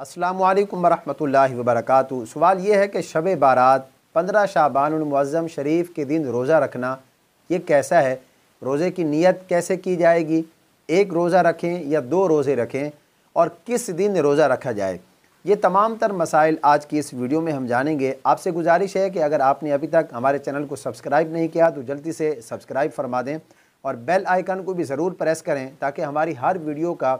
असलकम वरहमल वबरक सवाल ये है कि शब बारात पंद्रह शाबानमज़म शरीफ के दिन रोज़ा रखना ये कैसा है रोज़े की नीयत कैसे की जाएगी एक रोज़ा रखें या दो रोज़े रखें और किस दिन रोज़ा रखा जाए ये तमाम तर मसाइल आज की इस वीडियो में हम जानेंगे आपसे गुजारिश है कि अगर आपने अभी तक हमारे चैनल को सब्सक्राइब नहीं किया तो जल्दी से सब्सक्राइब फरमा दें और बेल आइकन को भी ज़रूर प्रेस करें ताकि हमारी हर वीडियो का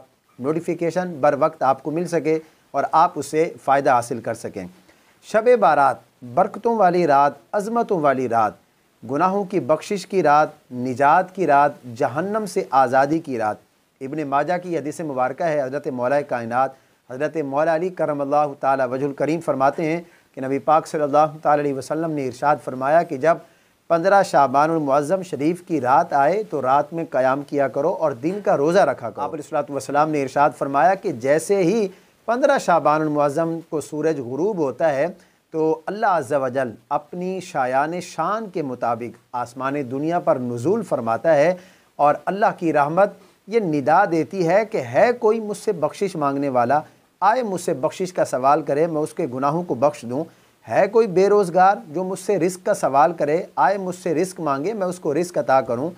नोटिफिकेशन बर वक्त आपको मिल सके और आप उसे फ़ायदा हासिल कर सकें शब बारात बरकतों वाली रात अजमतों वाली रात गुनाहों की बख्शिश की रात निजात की रात जहन्नम से आज़ादी की रात इबन माजा की हदीस मुबारक है हज़रत मौल कायनत हज़रत मौल अली करम तजुल करीम फ़रमाते हैं कि नबी पाक सल्लल्लाहु अलैहि वसल्लम ने इरशाद फरमाया कि जब पंद्रह शाबानमज़म शरीफ की रात आए तो रात में क्याम किया करो और दिन का रोज़ा रखा करो आप वसलाम ने इरशाद फरमाया कि जैसे ही पंद्रह शाबानमज़म को सूरज गरूब होता है तो अल्लाह अज वजल अपनी शायान शान के मुताबिक आसमान दुनिया पर नज़ुल फरमाता है और अल्लाह की रहमत ये निदा देती है कि है कोई मुझसे बख्शिश मांगने वाला आए मुझसे बख्शिश का सवाल करे मैं उसके गुनाहों को बख्श दूँ है कोई बेरोज़गार जो मुझसे रिस्क का सवाल करे आए मुझसे रिस्क मांगे मैं उसको रिस्क अता करूँ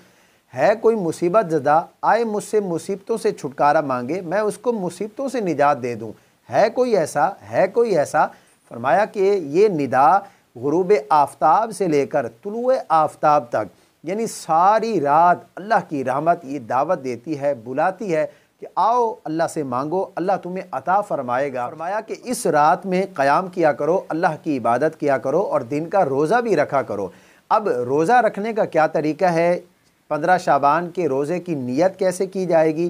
है कोई मुसीबत जदा आए मुझसे मुसीबतों से छुटकारा मांगे मैं उसको मुसीबतों से निजात दे दूँ है कोई ऐसा है कोई ऐसा फरमाया कि ये निदा गरूब आफ्ताब से लेकर तुलु आफ्ताब तक यानी सारी रात अल्लाह की रहमत ये दावत देती है बुलाती है कि आओ अल्लाह से मांगो अल्लाह तुम्हें अता फरमाएगा फरमाया कि इस रात में क़याम किया करो अल्लाह की इबादत किया करो और दिन का रोज़ा भी रखा करो अब रोज़ा रखने का क्या तरीका है पंद्रह शाबान के रोज़े की नीयत कैसे की जाएगी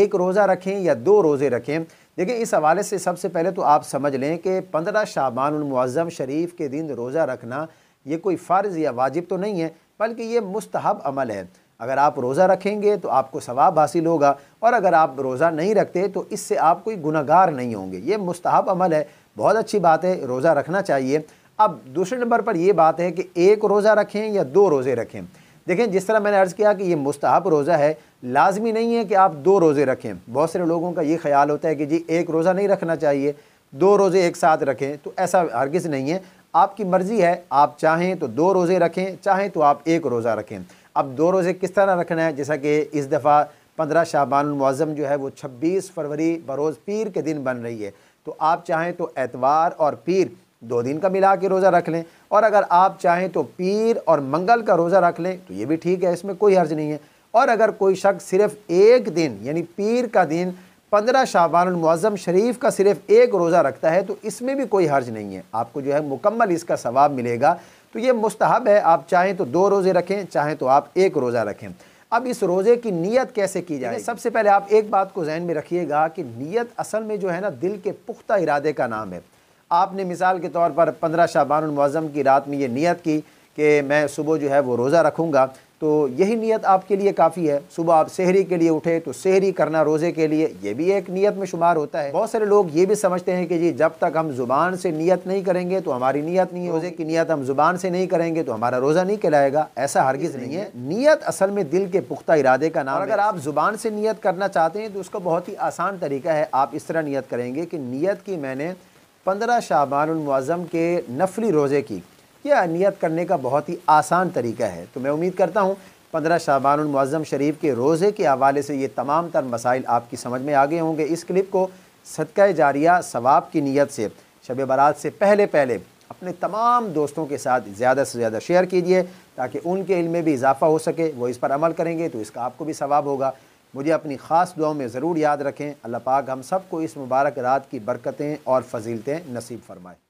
एक रोज़ा रखें या दो रोज़े रखें देखिए इस हवाले से सबसे पहले तो आप समझ लें कि पंद्रह शाबान शरीफ के दिन रोज़ा रखना ये कोई फ़र्ज़ या वाजिब तो नहीं है बल्कि ये मुस्तहब अमल है अगर आप रोज़ा रखेंगे तो आपको सवाब हासिल होगा और अगर आप रोज़ा नहीं रखते तो इससे आप कोई गुनागार नहीं होंगे ये मुस्तहब अमल है बहुत अच्छी बात है रोज़ा रखना चाहिए अब दूसरे नंबर पर यह बात है कि एक रोज़ा रखें या दो रोज़े रखें देखें जिस तरह मैंने अर्ज़ किया कि ये मुस्तहब रोज़ा है लाजमी नहीं है कि आप दो रोज़े रखें बहुत सारे लोगों का ये ख्याल होता है कि जी एक रोज़ा नहीं रखना चाहिए दो रोज़े एक साथ रखें तो ऐसा हरगिज़ नहीं है आपकी मर्ज़ी है आप चाहें तो दो रोज़े रखें चाहें तो आप एक रोज़ा रखें अब दो रोज़े किस तरह रखना है जैसा कि इस दफ़ा पंद्रह शाबानमज़म जो है वो छब्बीस फरवरी बरोज़ पीर के दिन बन रही है तो आप चाहें तो एतवार और पीर दो दिन का मिला के रोज़ा रख लें और अगर आप चाहें तो पीर और मंगल का रोज़ा रख लें तो ये भी ठीक है इसमें कोई हर्ज नहीं है और अगर कोई शख्स सिर्फ एक दिन यानी पीर का दिन पंद्रह शाबानमज़म शरीफ का सिर्फ एक रोज़ा रखता है तो इसमें भी कोई हर्ज नहीं है आपको जो है मुकम्मल इसका सवाब मिलेगा तो ये मुस्तहब है आप चाहें तो दो रोज़े रखें चाहें तो आप एक रोज़ा रखें अब इस रोज़े की नीयत कैसे की जाए सबसे पहले आप एक बात को जहन में रखिएगा कि नीयत असल में जो है ना दिल के पुख्ता इरादे का नाम है आपने मिसाल के तौर पर पंद्रह शाबानमज़म की रात में ये नीयत की कि मैं सुबह जो है वो रोज़ा रखूँगा तो यही नीयत आपके लिए काफ़ी है सुबह आप शहरी के लिए उठे तो शहरी करना रोज़े के लिए ये भी एक नीयत में शुमार होता है बहुत सारे लोग ये भी समझते हैं कि जी जब तक हम ज़ुबान से नीयत नहीं करेंगे तो हमारी नीयत नहीं है रोज़े की नीयत हम ज़ुबान से नहीं करेंगे तो हमारा रोज़ा नहीं कहलाएगा ऐसा हरगिज़ नहीं है नीयत असल में दिल के पुख्ता इरादे का नाम अगर आप ज़ुबान से नीयत करना चाहते हैं तो उसका बहुत ही आसान तरीका है आप इस तरह नीयत करेंगे कि नीयत की मैंने पंद्रह शाबानमज़म के नफली रोज़े की यह नियत करने का बहुत ही आसान तरीका है तो मैं उम्मीद करता हूँ पंद्रह शाबानमज़म शरीफ के रोज़े के हवाले से ये तमाम तर मसाइल आपकी समझ में आगे होंगे इस क्लिप को सदक़ जारिया सवाब की नीयत से शब बारात से पहले पहले अपने तमाम दोस्तों के साथ ज़्यादा से ज़्यादा शेयर कीजिए ताकि उनके इल में भी इजाफ़ा हो सके वो इस पर अमल करेंगे तो इसका आपको भी सवाब होगा मुझे अपनी ख़ास दुआओं में ज़रूर याद रखें अल्लाह पाक हम सबको इस मुबारक रात की बरकतें और फजीलतें नसीब फरमाएँ